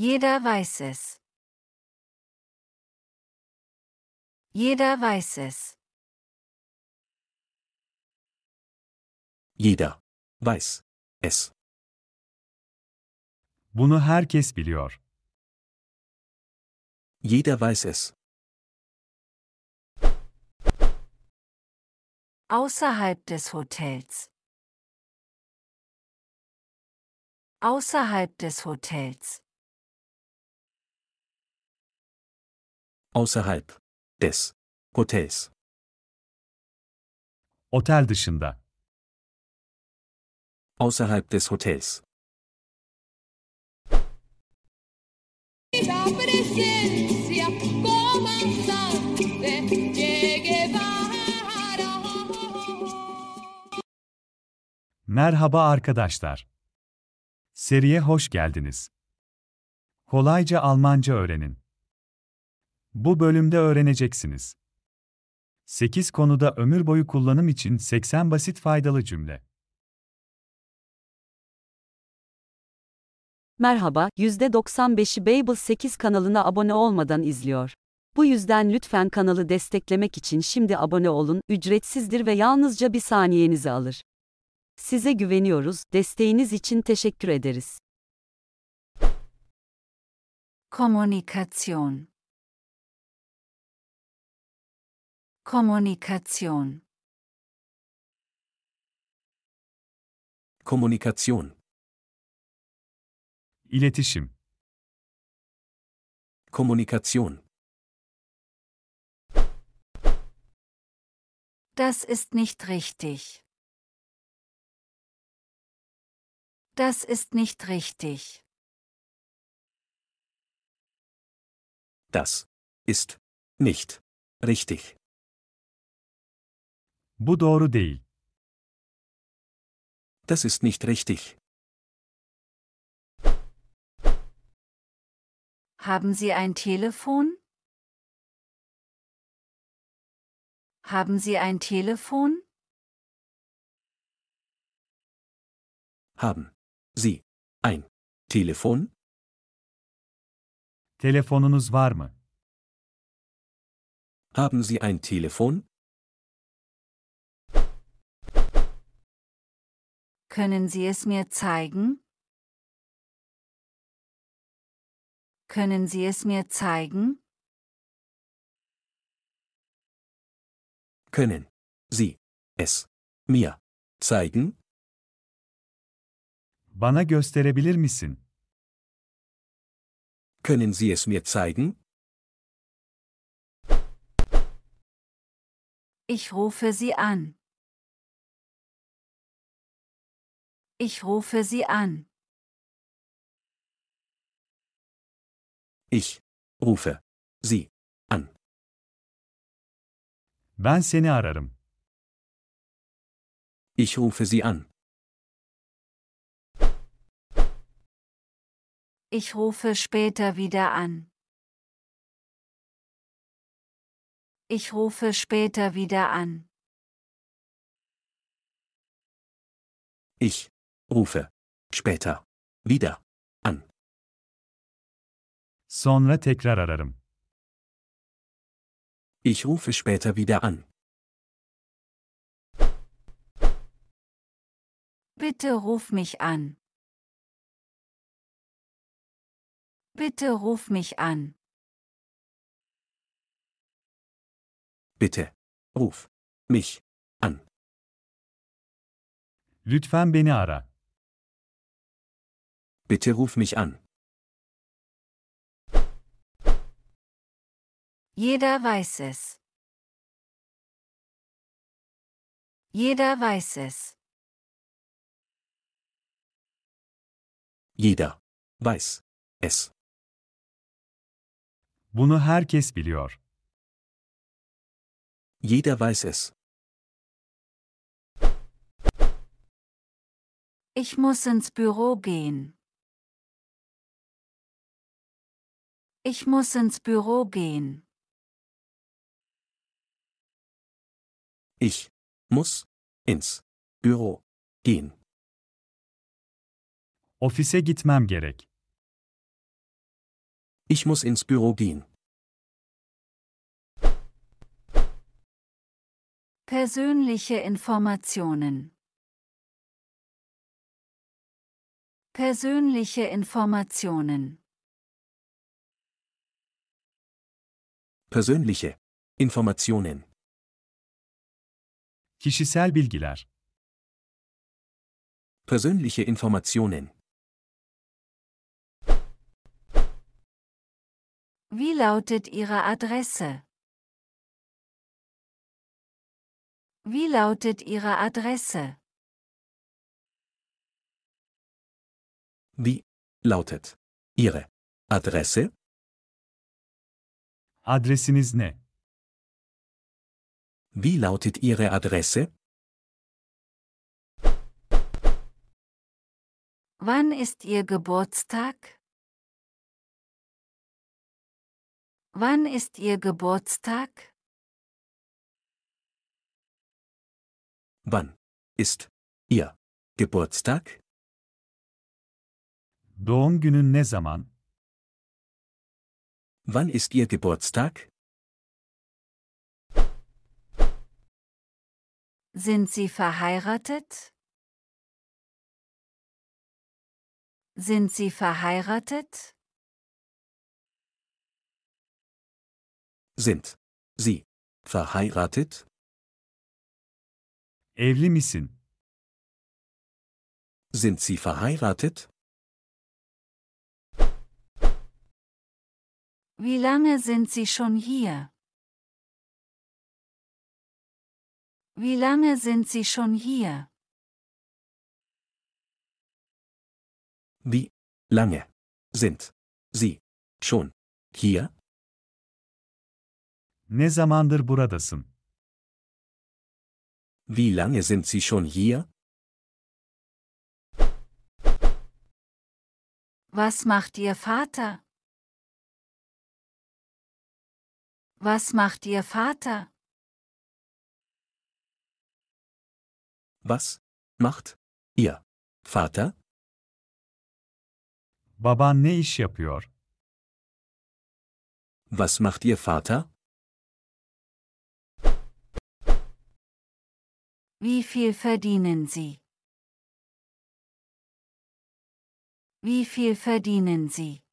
Jeder weiß es. Jeder weiß es. Jeder weiß es. Bunu herkes biliyor. Jeder weiß es. Außerhalb des Hotels. Außerhalb des Hotels. Außerhalb des Hotels. Otel dışında. Außerhalb des Hotels. Merhaba arkadaşlar. Seriye hoş geldiniz. Kolayca Almanca öğrenin. Bu bölümde öğreneceksiniz. 8 konuda ömür boyu kullanım için 80 basit faydalı cümle. Merhaba, %95'i Babel 8 kanalına abone olmadan izliyor. Bu yüzden lütfen kanalı desteklemek için şimdi abone olun, ücretsizdir ve yalnızca bir saniyenizi alır. Size güveniyoruz, desteğiniz için teşekkür ederiz. Kommunikasyon Kommunikation Kommunikation İletişim Kommunikation Das ist nicht richtig. Das ist nicht richtig. Das ist nicht richtig. Bu doğru değil. Das ist nicht richtig. Haben Sie ein Telefon? Haben Sie ein Telefon? Haben Sie ein Telefon? Telefonunuz var mı? Haben Sie ein Telefon? Können Sie es mir zeigen? Können Sie es mir zeigen? Können Sie es mir zeigen? Bana gösterebilir misin? Können Sie es mir zeigen? Ich rufe Sie an. Ich rufe sie an. Ich rufe sie an. Ben seni ararım. Ich rufe sie an. Ich rufe später wieder an. Ich rufe später wieder an. Ich Rufe. Später. Wieder. An. Sonra tekrar ararım. Ich rufe später wieder an. Bitte ruf mich an. Bitte ruf mich an. Bitte. Ruf. Mich. An. Lütfen beni ara. Bitte ruf mich an. Jeder weiß es. Jeder weiß es. Jeder weiß es. Bunu herkes biliyor. Jeder weiß es. Ich muss ins Büro gehen. Ich muss ins Büro gehen. Ich muss ins Büro gehen. Ofise gitmem gerek. Ich muss ins Büro gehen. Persönliche Informationen. Persönliche Informationen. Persönliche Informationen. Kişisel bilgiler. Persönliche Informationen. Wie lautet Ihre Adresse? Wie lautet Ihre Adresse? Wie lautet Ihre Adresse? Adresiniz ne? Wie lautet Ihre Adresse? Wann ist Ihr Geburtstag? Wann ist Ihr Geburtstag? Wann ist Ihr Geburtstag? Doğum günün ne zaman? Wann ist Ihr Geburtstag? Sind Sie verheiratet? Sind Sie verheiratet? Sind Sie verheiratet? Evli misin? Sind Sie verheiratet? Wie lange sind Sie schon hier? Wie lange sind Sie schon hier? Wie lange sind Sie schon hier? Ne zamandır buradasın? Wie lange sind Sie schon hier? Was macht Ihr Vater? Was macht Ihr Vater? Was macht Ihr Vater? Baba ne iş yapıyor? Was macht Ihr Vater? Wie viel verdienen Sie? Wie viel verdienen Sie?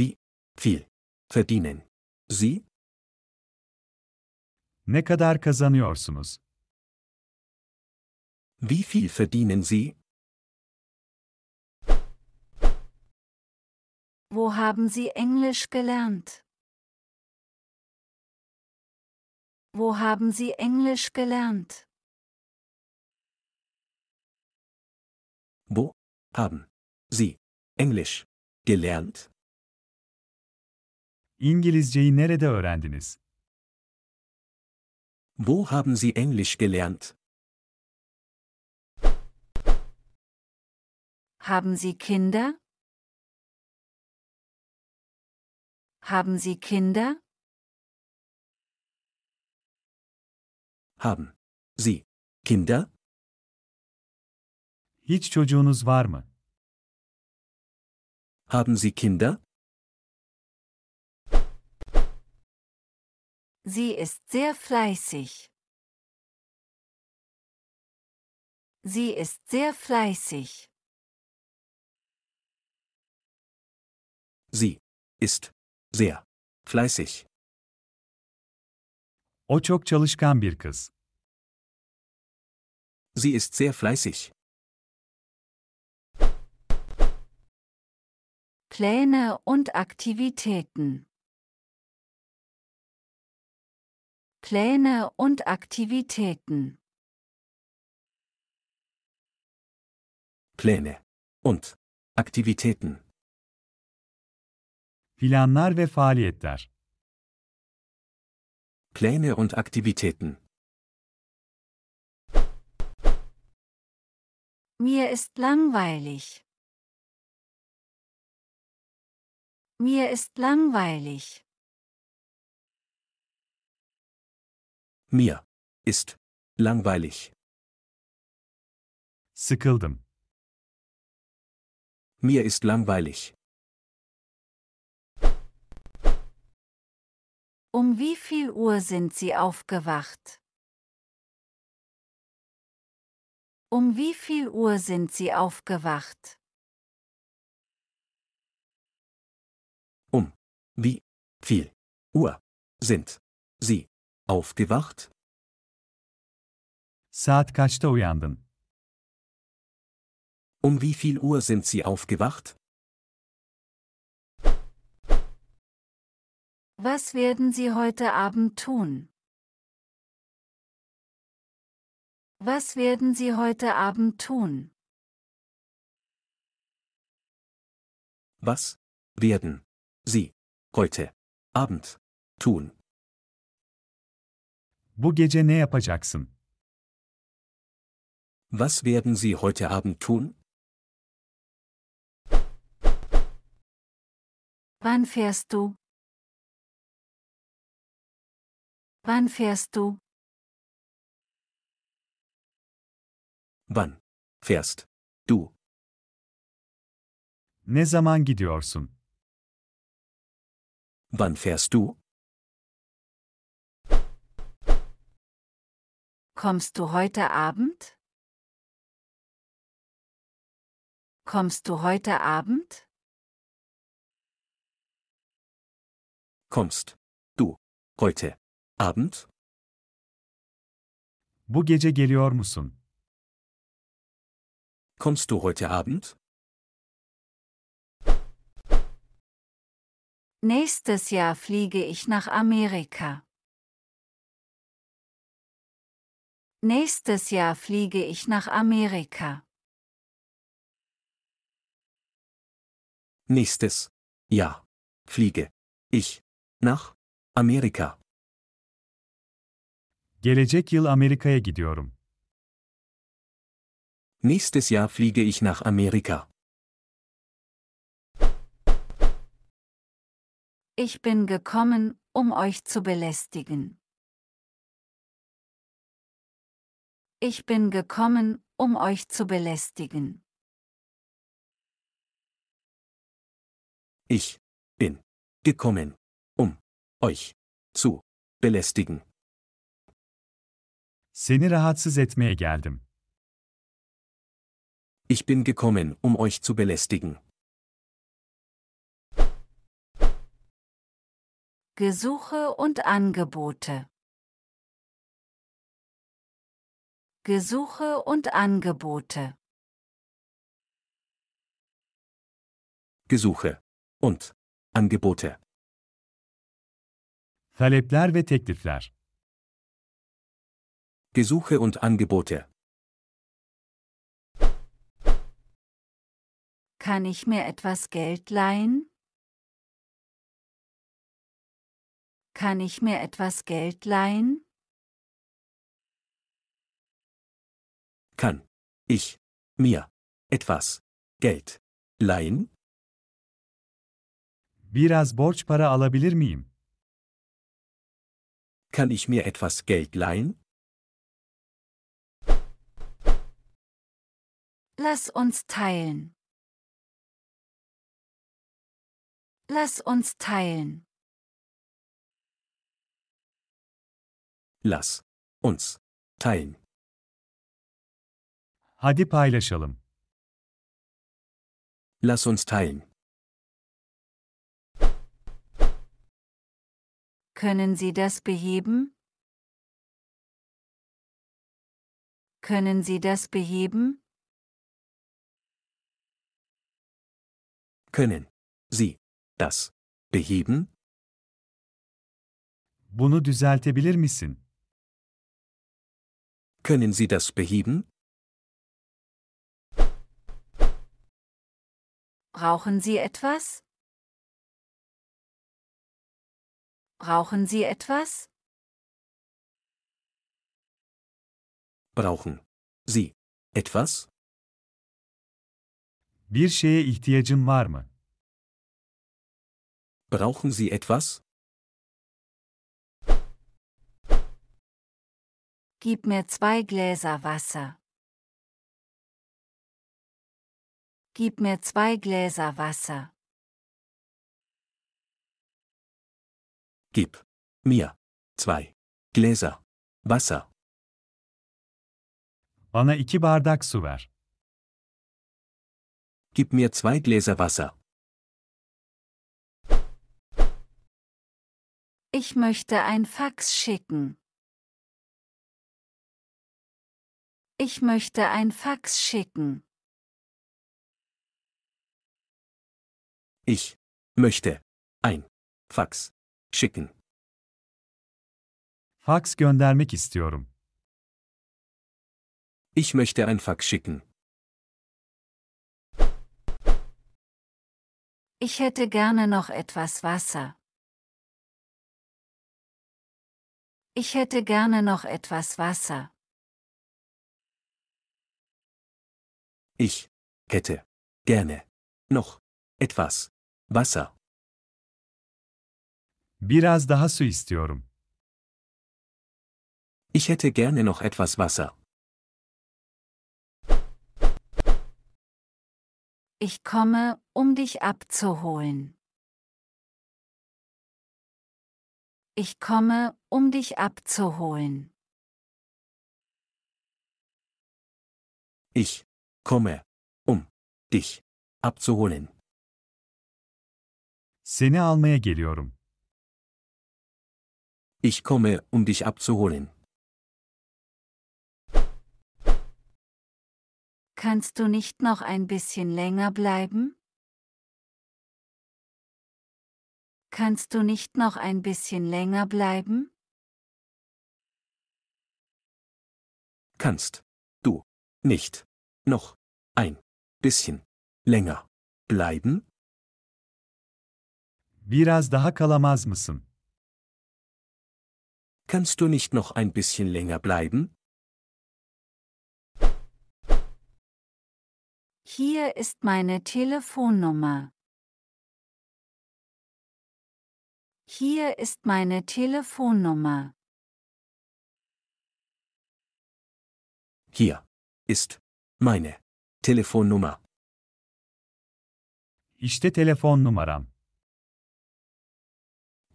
Wie viel verdienen Sie? Ne kadar kazanıyorsunuz? Wie viel verdienen Sie? Wo haben Sie Englisch gelernt? Wo haben Sie Englisch gelernt? Wo haben Sie Englisch gelernt? İngilizceyi nerede öğrendiniz? Wo haben Sie Englisch gelernt? Haben Sie Kinder? Haben Sie Kinder? Haben Sie Kinder? Hiç çocuğunuz var mı? Haben Sie Kinder? Sie ist sehr fleißig. Sie ist sehr fleißig. Sie ist sehr fleißig. O çok çalışkan bir kız. Sie ist sehr fleißig. Pläne und Aktivitäten Pläne und Aktivitäten. Pläne und Aktivitäten. Planlar ve faaliyetler. Pläne und Aktivitäten. Mir ist langweilig. Mir ist langweilig. Mir ist langweilig. Sıkıldım. Mir ist langweilig. Um wie viel Uhr sind Sie aufgewacht? Um wie viel Uhr sind Sie aufgewacht? Um wie viel Uhr sind Sie Aufgewacht? Saat kaçta uyandın? Um wie viel Uhr sind Sie aufgewacht? Was werden Sie heute Abend tun? Was werden Sie heute Abend tun? Was werden Sie heute Abend tun? Bu gece ne yapacaksın? Was werden Sie heute Abend tun? Wann fährst du? Wann fährst du? Wann fährst du? Ne zaman gidiyorsun? Wann fährst du? Kommst du heute Abend? Kommst du heute Abend? Kommst du heute Abend? Bu gece geliyor musun? Kommst du heute Abend? Nächstes Jahr fliege ich nach Amerika. Nächstes Jahr fliege ich nach Amerika. Nächstes Jahr fliege ich nach Amerika. Gelecek yıl Amerika'ya gidiyorum. Nächstes Jahr fliege ich nach Amerika. Ich bin gekommen, um euch zu belästigen. ich bin gekommen, um euch zu belästigen. Ich bin gekommen, um euch zu belästigen. Seni rahatsız etmeye geldim. Ich bin gekommen, um euch zu belästigen. Gesuche und Angebote Gesuche und Angebote. Gesuche und Angebote. Talepler ve teklifler. Gesuche und Angebote. Kann ich mir etwas Geld leihen? Kann ich mir etwas Geld leihen? Kann ich mir etwas Geld leihen? Biraz borç para alabilir miyim? Kann ich mir etwas Geld leihen? Lass uns teilen. Lass uns teilen. Lass uns teilen. Hadi paylaşalım. Lass uns teilen. Können Sie das beheben? Können Sie das beheben? Können Sie das beheben? Bunu düzeltebilir misin? Können Sie das beheben? Brauchen Sie etwas? Brauchen Sie etwas? Brauchen Sie etwas? Bir şeye ihtiyacın var mı? Brauchen Sie etwas? Gib mir zwei Gläser Wasser. Gib mir zwei Gläser Wasser. Gib mir zwei Gläser Wasser. Bana iki bardak su ver. Gib mir zwei Gläser Wasser. Ich möchte ein Fax schicken. Ich möchte ein Fax schicken. Ich möchte ein Fax schicken. Fax göndermek istiyorum. Ich möchte ein Fax schicken. Ich hätte gerne noch etwas Wasser. Ich hätte gerne noch etwas Wasser. Ich hätte gerne noch etwas Wasser. Biraz daha su istiyorum. Ich hätte gerne noch etwas Wasser. Ich komme, um dich abzuholen. Ich komme, um dich abzuholen. Ich komme, um dich abzuholen. Seni almaya geliyorum. Ich komme, um dich abzuholen. Kannst du nicht noch ein bisschen länger bleiben? Kannst du nicht noch ein bisschen länger bleiben? Kannst. Du. Nicht. Noch. Ein. Bisschen. Länger. Bleiben? Biraz daha kalamaz mısın? Kannst du nicht noch ein bisschen länger bleiben? Hier ist meine Telefonnummer. Hier ist meine Telefonnummer. Hier ist meine Telefonnummer. İşte telefon numaram.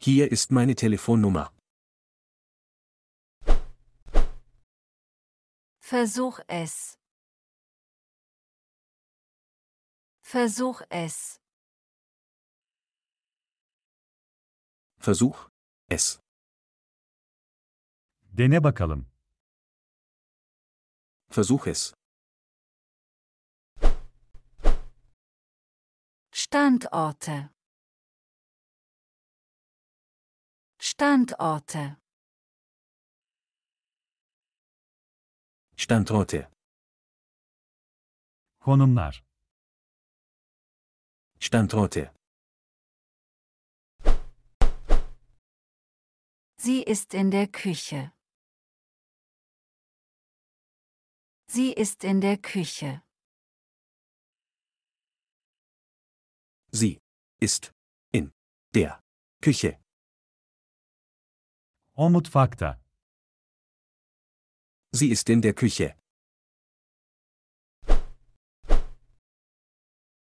Hier ist meine Telefonnummer. Versuch es. Versuch es. Versuch es. Dene bakalım. Versuch es. Standorte. Standorte. Standorte. Konumlar. Standorte. Sie ist in der Küche. Sie ist in der Küche. Sie ist in der Küche. O mutfakta. Sie ist in der Küche.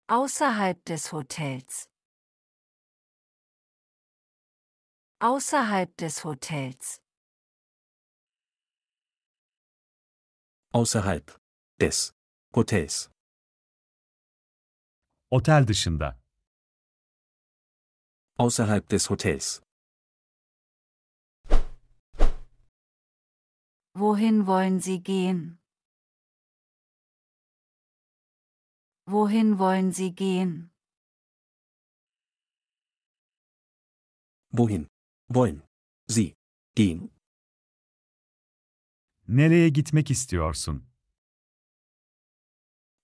Außerhalb des Hotels. Außerhalb des Hotels. Außerhalb des Hotels. Hotel dışında. Außerhalb des Hotels. Wohin wollen Sie gehen? Wohin wollen Sie gehen? Wohin wollen Sie gehen? Nereye gitmek istiyorsun?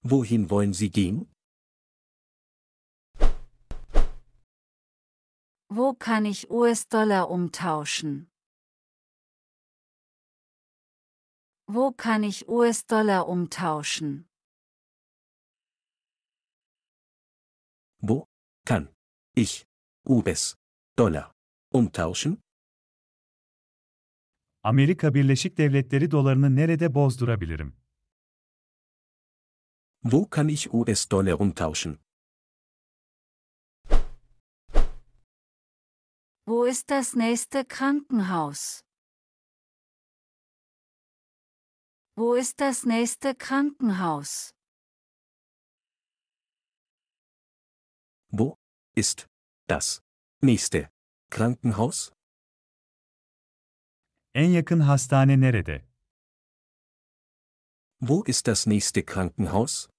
Wohin wollen Sie gehen? Wo kann ich US-Dollar umtauschen? Wo kann ich US-Dollar umtauschen? Wo kann ich US-Dollar umtauschen? Amerika Birleşik Devletleri dolarını nerede bozdurabilirim? Wo kann ich US-Dollar umtauschen? Wo ist das nächste Krankenhaus? Wo ist das nächste Krankenhaus? Wo ist das nächste Krankenhaus? En yakın hastane nerede? Wo ist das nächste Krankenhaus?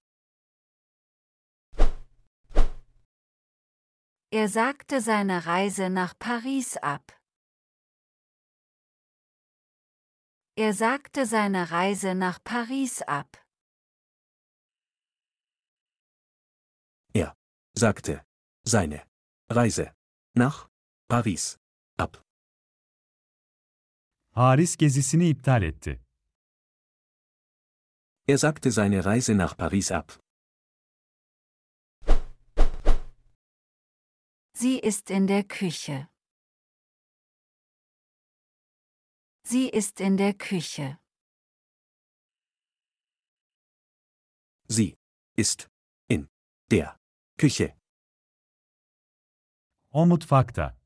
Er sagte seine Reise nach Paris ab. Er sagte seine Reise nach Paris ab. Er sagte seine Reise nach Paris ab. Paris gezisini iptal etti. Er sagte seine Reise nach Paris ab. Sie ist in der Küche. Sie ist in der Küche. Sie ist in der Küche. O mutfakta.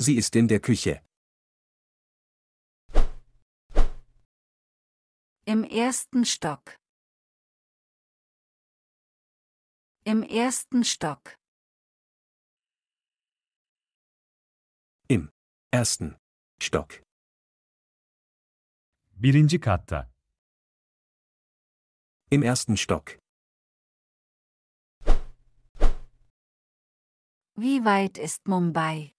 Sie ist in der Küche. Im ersten Stock. Im ersten Stock. Im ersten Stock. Birinci katta. Im ersten Stock. Wie weit ist Mumbai?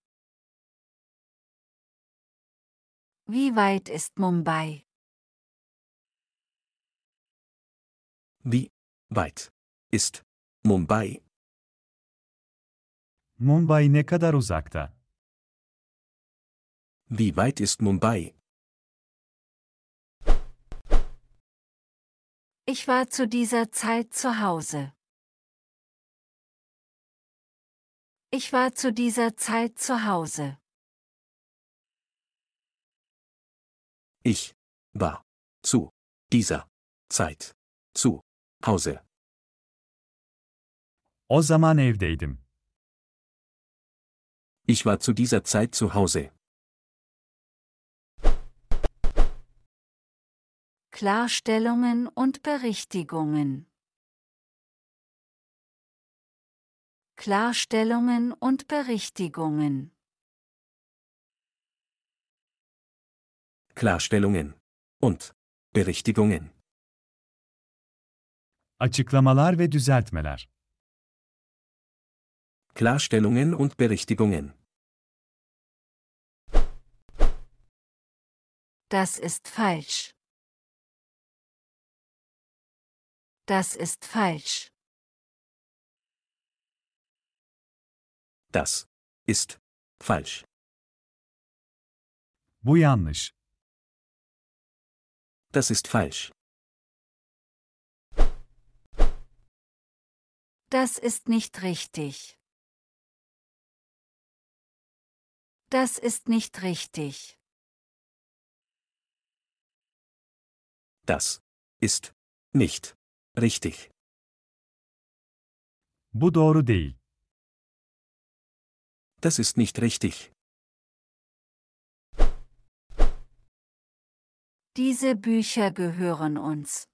Wie weit ist Mumbai? Wie weit ist Mumbai? Mumbai ne kadar uzakta? Wie weit ist Mumbai? Ich war zu dieser Zeit zu Hause. Ich war zu dieser Zeit zu Hause. Ich war zu dieser Zeit zu Hause. O zaman evdeydim. Ich war zu dieser Zeit zu Hause. Klarstellungen und Berichtigungen. Klarstellungen und Berichtigungen. Klarstellungen und Berichtigungen. Açıklamalar ve düzeltmeler. Klarstellungen und Berichtigungen. Das ist falsch. Das ist falsch. Das ist falsch. Bu yanlış. Das ist falsch. Das ist nicht richtig. Das ist nicht richtig. Das ist nicht Richtig. Bu doğru değil. Das ist nicht richtig. Diese Bücher gehören uns.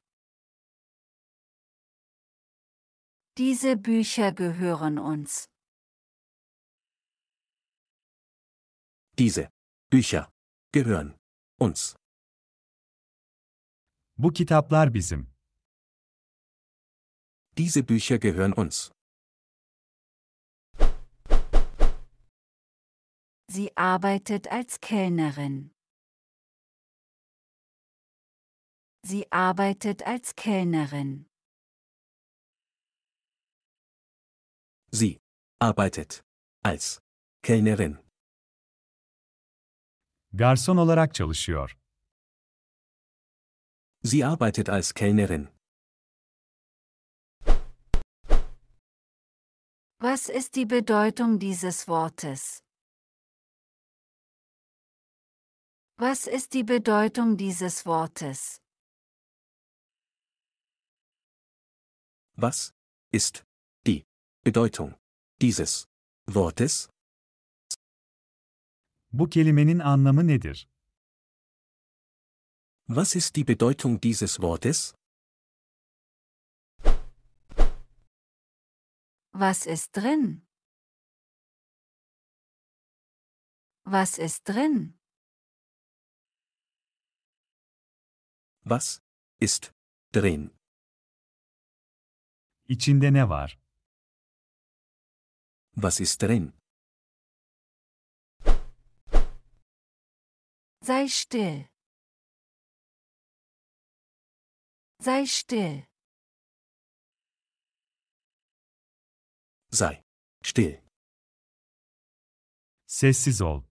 Diese Bücher gehören uns. Diese Bücher gehören uns. Bu kitaplar bizim. Diese Bücher gehören uns. Sie arbeitet als Kellnerin. Sie arbeitet als Kellnerin. Sie arbeitet als Kellnerin. Garson olarak çalışıyor. Sie arbeitet als Kellnerin. Was ist die Bedeutung dieses Wortes? Was ist die Bedeutung dieses Wortes? Was ist die Bedeutung dieses Wortes? Bu kelimenin anlamı nedir? Was ist die Bedeutung dieses Wortes? Was ist drin? Was ist drin? Was ist drin? İçinde ne var? Was ist drin? Sei still. Sei still. Sei still. Sessiz ol.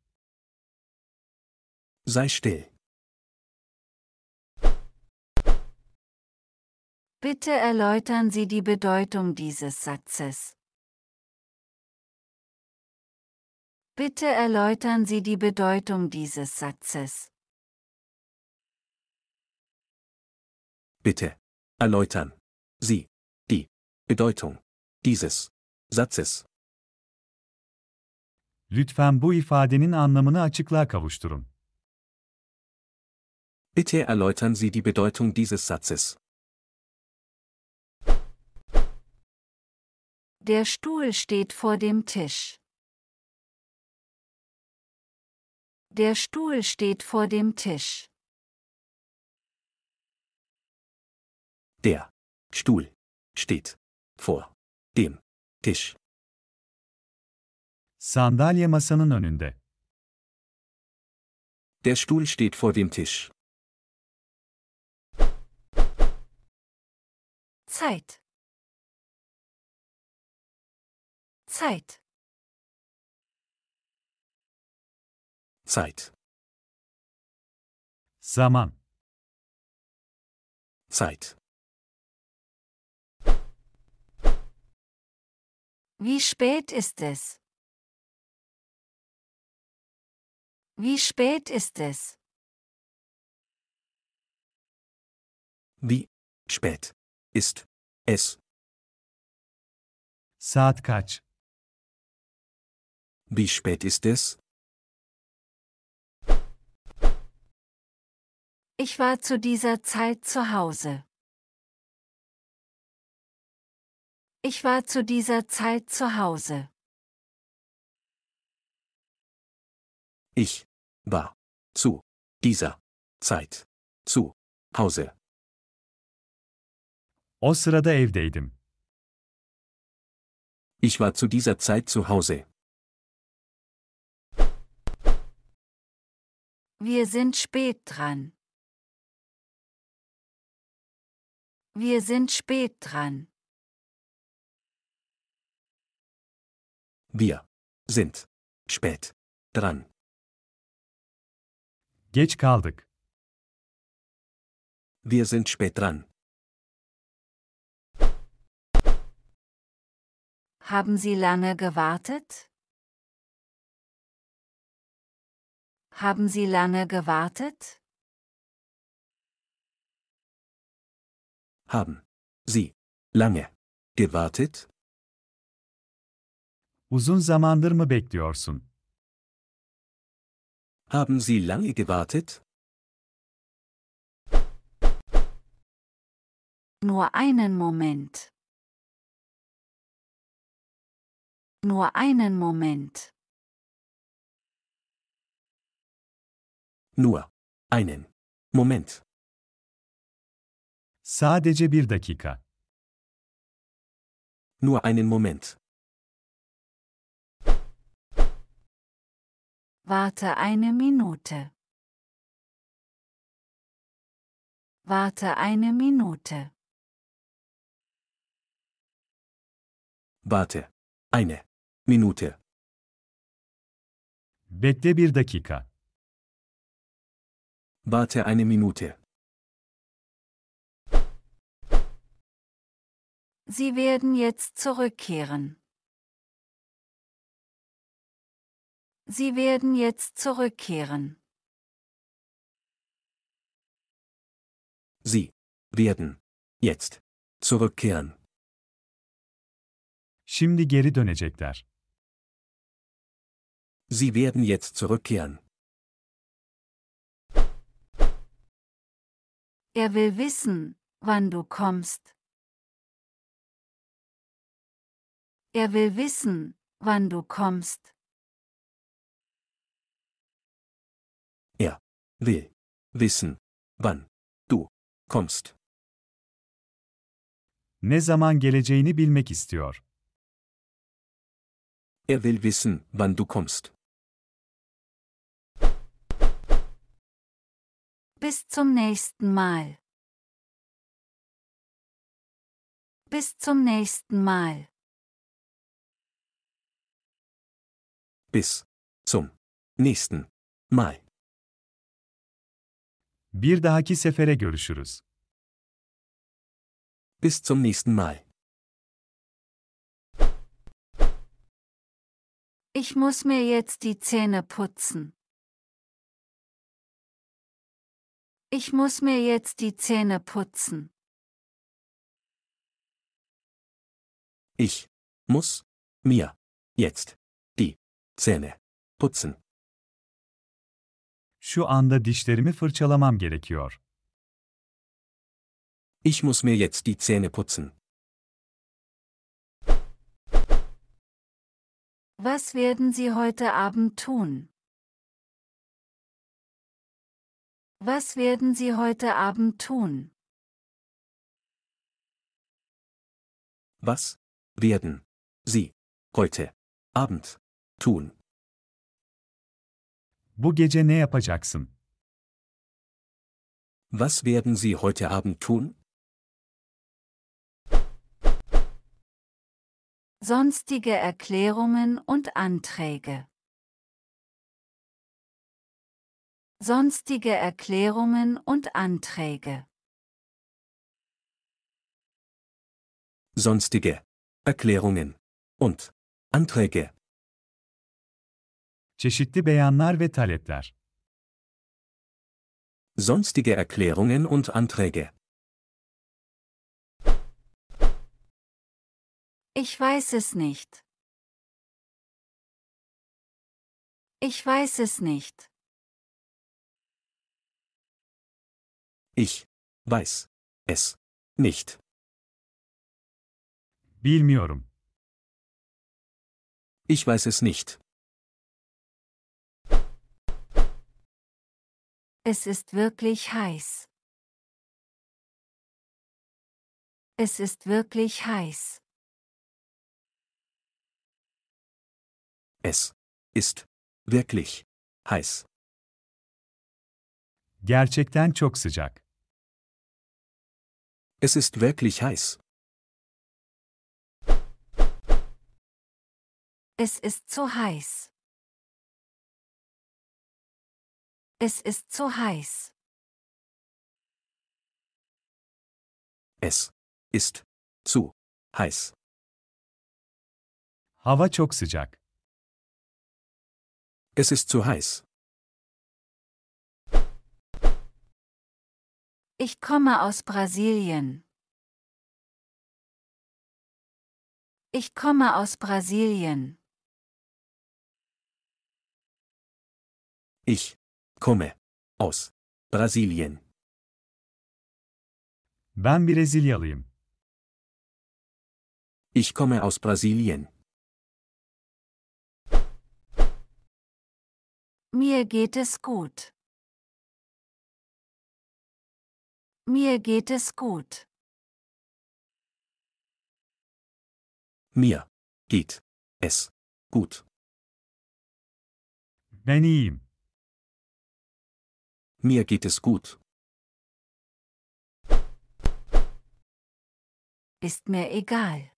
Sei still. Bitte erläutern Sie die Bedeutung dieses Satzes. Bitte erläutern Sie die Bedeutung dieses Satzes. Bitte erläutern Sie die Bedeutung dieses Satzes. Lütfen bu ifadenin anlamını açıklığa kavuşturun. Bitte erläutern Sie die Bedeutung dieses Satzes. Der Stuhl steht vor dem Tisch. Der Stuhl steht vor dem Tisch. Der Stuhl steht vor dem Tisch. Sandalye masanın önünde. Der Stuhl steht vor dem Tisch. Zeit. Zeit. Zeit. Zaman. Zeit. Wie spät ist es? Wie spät ist es? Wie spät ist es? Saat kaç? Wie spät ist es? Ich war zu dieser Zeit zu Hause. Ich war zu dieser Zeit zu Hause. Ich war zu dieser Zeit zu Hause. O sırada evdeydim. Ich war zu dieser Zeit zu Hause. Wir sind spät dran. Wir sind spät dran. Wir sind spät dran. Geç kaldık. Wir sind spät dran. Haben Sie lange gewartet? Haben Sie lange gewartet? Haben Sie lange gewartet? Uzun zamandır mı bekliyorsun? Haben Sie lange gewartet? Nur einen Moment. Nur einen Moment. Nur einen Moment. Sadece bir dakika. Nur einen Moment. Warte eine Minute. Warte eine Minute. Warte. Eine Minute. Bekle bir dakika. Warte eine Minute. Sie werden jetzt zurückkehren. Sie werden jetzt zurückkehren. Sie werden jetzt zurückkehren. Şimdi geri dönecekler. Sie werden jetzt zurückkehren. Er will wissen, wann du kommst. Er will wissen, wann du kommst. will wissen, wann du kommst. Ne zaman geleceğini bilmek istiyor. Er will wissen, wann du kommst. Bis zum nächsten Mal. Bis zum nächsten Mal. Bis zum nächsten Mal. Bir dahaki sefere görüşürüz. Bis zum nächsten Mal. Ich muss mir jetzt die Zähne putzen. Ich muss mir jetzt die Zähne putzen. Ich muss mir jetzt die Zähne putzen. Şu anda dişlerimi fırçalamam gerekiyor. Ich muss mir jetzt die Zähne putzen. Was werden Sie heute Abend tun? Was werden Sie heute Abend tun? Was werden Sie heute Abend tun? Bu gece ne yapacaksın? Was werden Sie heute Abend tun? Sonstige Erklärungen und Anträge. Sonstige Erklärungen und Anträge. Sonstige Erklärungen und Anträge. Çeşitli beyanlar ve talepler. Sonstige Erklärungen und Anträge. Ich weiß es nicht. Ich weiß es nicht. Ich weiß es nicht. Bilmiyorum. Ich weiß es nicht. Es ist wirklich heiß. Es ist wirklich heiß. Es ist wirklich heiß. Gerçekten çok sıcak. Es ist wirklich heiß. Es ist zu heiß. Es ist zu heiß. Es ist zu heiß. Hava çok sıcak. Es ist zu heiß. Ich komme aus Brasilien. Ich komme aus Brasilien. Ich komme. Aus. Brasilien. Ben Brezilyalıyım. Ich komme aus Brasilien. Mir geht es gut. Mir geht es gut. Mir geht es gut. Ben iyiyim. Mir geht es gut. Ist mir egal.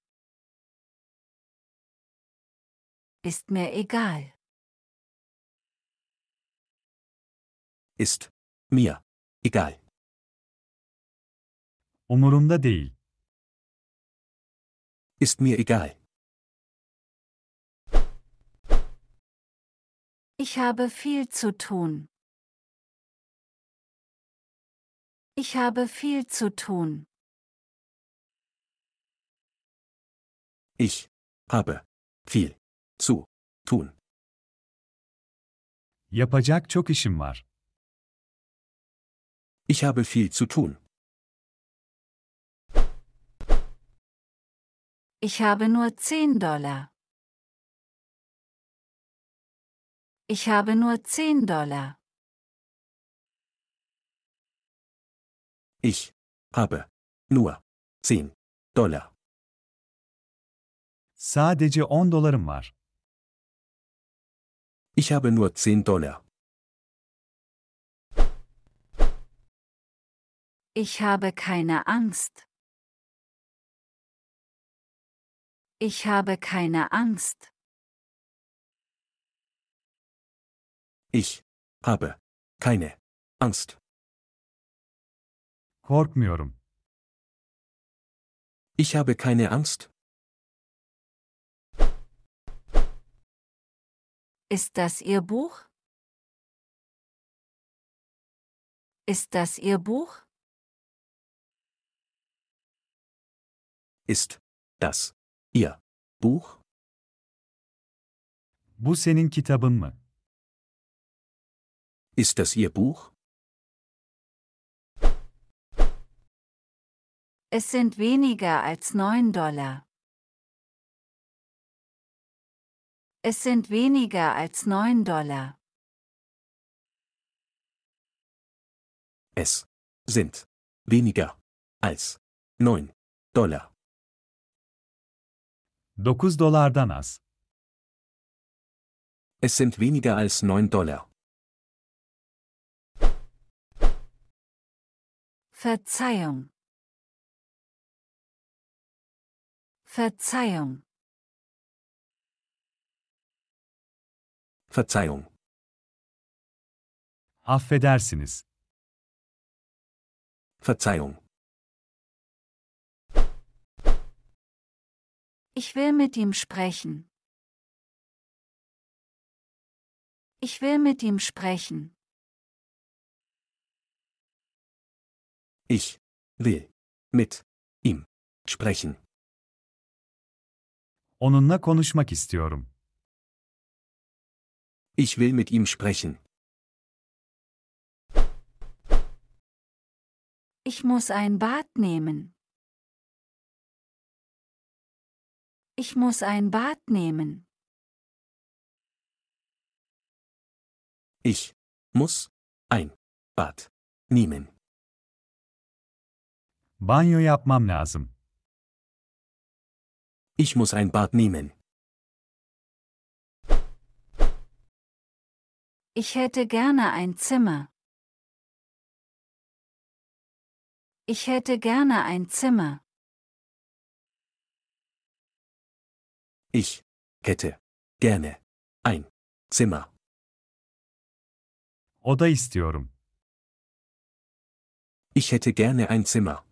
Ist mir egal. Ist mir egal. Umurumda değil. Ist mir egal. Ich habe viel zu tun. Ich habe viel zu tun. Ich habe viel zu tun. Yapacak çok işim var. Ich habe viel zu tun. Ich habe nur 10 Dollar. Ich habe nur 10 Dollar. Ich habe nur 10 Dollar. Sadece 10 dolarım var. Ich habe nur 10 Dollar. Ich habe keine Angst. Ich habe keine Angst. Ich habe keine Angst. Korkmuyorum. Ich habe keine Angst. Ist das Ihr Buch? Ist das Ihr Buch? Ist das Ihr Buch? Bu senin kitabın mı? Ist das Ihr Buch? Es sind weniger als neun Dollar. Es sind weniger als neun Dollar. Es sind weniger als neun Dollar. 9 dolardan az. Es sind weniger als neun Dollar. Verzeihung. Verzeihung. Verzeihung. Affedersiniz. Verzeihung. Ich will mit ihm sprechen. Ich will mit ihm sprechen. Ich will mit ihm sprechen. Onunla konuşmak istiyorum. Ich will mit ihm sprechen. Ich muss ein Bad nehmen. Ich muss ein Bad nehmen. Ich muss ein Bad nehmen. Banyo yapmam lazım. Ich muss ein Bad nehmen. Ich hätte gerne ein Zimmer. Ich hätte gerne ein Zimmer. Ich hätte gerne ein Zimmer. Oda istiyorum. Ich hätte gerne ein Zimmer.